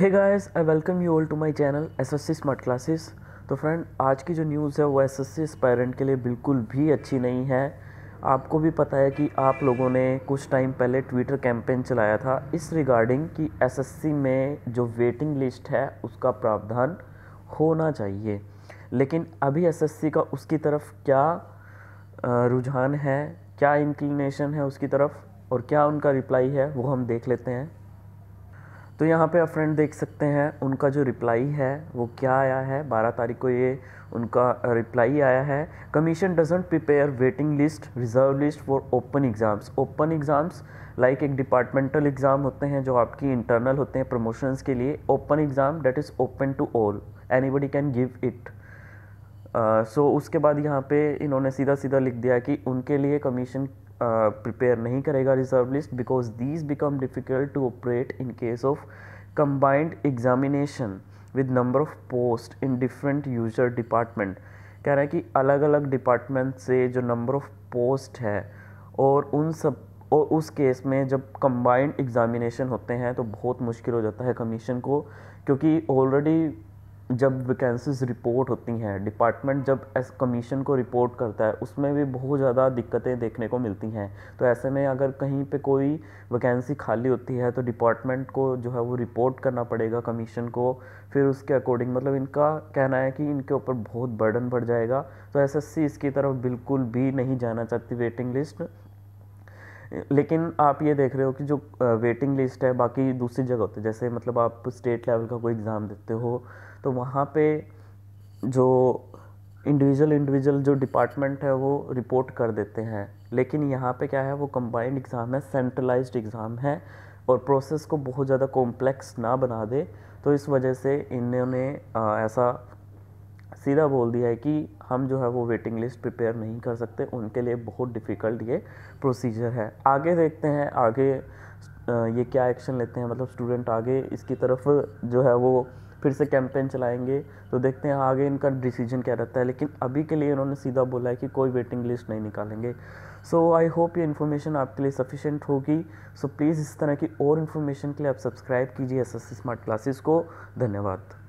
hey guys I welcome you all to my channel SSC smart classes तो friend आज की जो news है वो एसएससी एस्पायरेंट के लिए बिल्कुल भी अच्छी नहीं है आपको भी पता है कि आप लोगों ने कुछ टाइम पहले ट्विटर कैंपेन चलाया था इस रिगार्डिंग कि एसएससी में जो वेटिंग लिस्ट है उसका प्रावधान होना चाहिए लेकिन अभी एस का उसकी तरफ क्या रुझान है क्या इंक्लिनेशन है उसकी तरफ और क्या उनका रिप्लाई है वो हम देख लेते हैं तो यहाँ पे आप फ्रेंड देख सकते हैं उनका जो रिप्लाई है वो क्या आया है 12 तारीख को ये उनका रिप्लाई आया है commission doesn't prepare waiting list reserve list for open exams open exams like एक डिपार्टमेंटल एग्ज़ाम होते हैं जो आपकी इंटरनल होते हैं प्रमोशंस के लिए open exam date is open to all any can give it so uh, so उसके बाद यहाँ पे इन्होंने सीधा सीधा लिख दिया कि उनके लिए कमीशन प्रिपेयर नहीं करेगा reserve list because these become difficult to operate in case of combined examination with number of post in different user department कह रहे हैं कि अलग अलग डिपार्टमेंट से जो नंबर ऑफ पोस्ट है और उन सब और उस केस में जब कंबाइंड एग्ज़ामिनेशन होते हैं तो बहुत मुश्किल हो जाता है कमीशन को क्योंकि ऑलरेडी जब वैकेंसीज रिपोर्ट होती हैं डिपार्टमेंट जब एस कमीशन को रिपोर्ट करता है उसमें भी बहुत ज़्यादा दिक्कतें देखने को मिलती हैं तो ऐसे में अगर कहीं पे कोई वैकेंसी खाली होती है तो डिपार्टमेंट को जो है वो रिपोर्ट करना पड़ेगा कमीशन को फिर उसके अकॉर्डिंग मतलब इनका कहना है कि इनके ऊपर बहुत बर्डन बढ़ जाएगा तो एस इसकी तरफ बिल्कुल भी नहीं जाना चाहती वेटिंग लिस्ट लेकिन आप ये देख रहे हो कि जो वेटिंग लिस्ट है बाकी दूसरी जगह होती है जैसे मतलब आप स्टेट लेवल का कोई एग्ज़ाम देते हो तो वहाँ पे जो इंडिविजुअल इंडिविजुअल जो डिपार्टमेंट है वो रिपोर्ट कर देते हैं लेकिन यहाँ पे क्या है वो कंबाइंड एग्ज़ाम है सेंट्रलाइज एग्ज़ाम है और प्रोसेस को बहुत ज़्यादा कॉम्प्लेक्स ना बना दे तो इस वजह से इन्होंने ऐसा सीधा बोल दिया है कि हम जो है वो वेटिंग लिस्ट प्रिपेयर नहीं कर सकते उनके लिए बहुत डिफ़िकल्ट ये प्रोसीजर है आगे देखते हैं आगे ये क्या एक्शन लेते हैं मतलब स्टूडेंट आगे इसकी तरफ जो है वो फिर से कैंपेन चलाएंगे तो देखते हैं आगे इनका डिसीजन क्या रहता है लेकिन अभी के लिए इन्होंने सीधा बोला है कि कोई वेटिंग लिस्ट नहीं निकालेंगे सो आई होप ये इन्फॉर्मेशन आपके लिए सफिशेंट होगी सो so, प्लीज़ इस तरह की और इन्फॉर्मेशन के लिए आप सब्सक्राइब कीजिए एस एस स्मार्ट क्लासेस को धन्यवाद